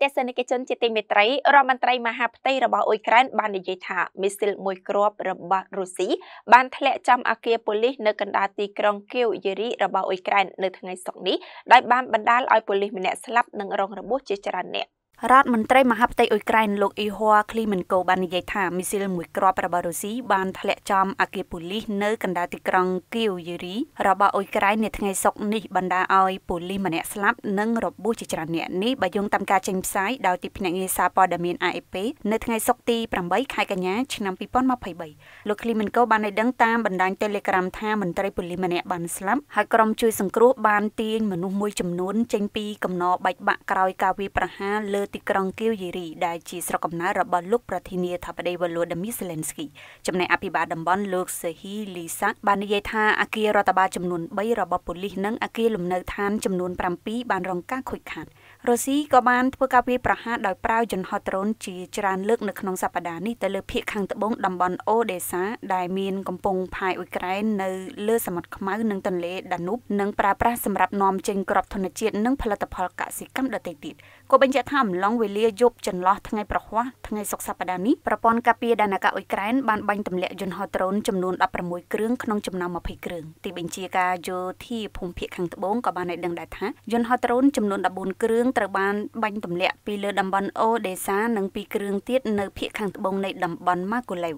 ទេសនិកជនជាទីមេត្រីរដ្ឋមន្ត្រីមហាផ្ទៃរបស់អ៊ុយក្រែនបាននិយាយថាមីស៊ីល មួយគ្រាប់របស់រុស្ស៊ីបានធ្លាក់ចំអគារប៉ូលីសនៅកណ្ដាលទីក្រុងគៀវយេរីរបស់អ៊ុយក្រែននៅថ្ងៃសុក្រនេះដោយបានបណ្ដាលឲ្យប៉ូលីសម្នាក់ស្លាប់និងរងរបួសជាច្រើននាក់រដ្ឋមន្ត្រីមហាផ្ទៃអ៊ុយក្រែនលោកអ៊ីហួឃ្លីមិនកូបាននិយាយថាមីស៊ីលមួយគ្រាប់របស់រុស្ស៊ីបានធ្លាក់ចំអគារប៉ូលីសនៅកណ្ដាលទីក្រុងគៀវយេរីរបស់អ៊ុយក្រែននាថ្ងៃសុក្រនេះបណ្ដាឲ្យប៉ូលីសម្នាក់ស្លាប់និងរបួសជាច្រើនអ្នកនេះបើយោងតាមការចេញផ្សាយដោយទីភ្នាក់ងារសារព័ត៌មាន AFP នៅថ្ងៃសុក្រទី8ខែកញ្ញាឆ្នាំ2023លោកឃ្លីមិនកូបានឲ្យដឹងតាមបណ្ដាញ Telegram ថាមន្ត្រីប៉ូលីសម្នាក់បានស្លាប់ហើយក្រុមជួយសង្គ្រោះបានទាញមនុស្សមួយចំនួនចេញពីកំណរបែកបាក់ក្រោយការវាយប្រហារលើទីក្រុងគៀវយេរីដែលជាស្រុកកំណើតរបស់លោកប្រធានាធិបតីវ៉ាឡូឌីមីសេលេនស្គីចំណែកអភិបាលតំបន់លោកសេហ៊ីលីសាបាននិយាយថាអាគាររដ្ឋបាលចំនួន3របស់ប៉ូលីសនិងអាគារលំនៅឋានចំនួន7បានរងការខូចខាត។រុស្ស៊ីក៏បានធ្វើការវាយប្រហារដោយប្រើយន្តហោះដ្រូនជាច្រើនលើកនៅក្នុងសប្តាហ៍នេះទៅលើភូមិខាងត្បូងតំបន់អូដេសាដែលមានកំពង់ផែអ៊ុយក្រែននៅលើសមុទ្រខ្មៅនិងទន្លេដានូបនិងប្រើប្រាស់សម្រាប់នាំចេញគ្រាប់ធនជាតិនិង ផលិតផលកសិកម្មដទៃទៀតក៏បញ្ជាក់ថាអំឡុងវេលាយប់ចន្លោះថ្ងៃប្រហ័សថ្ងៃសុក្រសប្តាហ៍នេះប្រព័ន្ធការពារដែនអាកាសអ៊ុយក្រែនបានបាញ់ទម្លាក់យន្តហោះដ្រូនចំនួន16គ្រឿងក្នុងចំណោម20គ្រឿងទីបញ្ជាការយោធាភូមិភាគខាងត្បូងក៏បានឲ្យដឹងដែរថាយន្តហោះដ្រូនចំនួន14គ្រឿងត្រូវបានបាញ់ទម្លាក់ពីលើតំបន់អូដេសានិងពីរគ្រឿងទៀតនៅភូមិខាងត្បូងនៃតំបន់ម៉ាកូឡេវ